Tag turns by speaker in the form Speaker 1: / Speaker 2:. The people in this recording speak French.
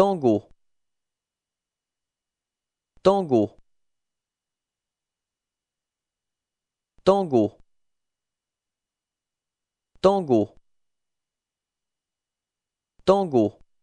Speaker 1: tango tango tango tango
Speaker 2: tango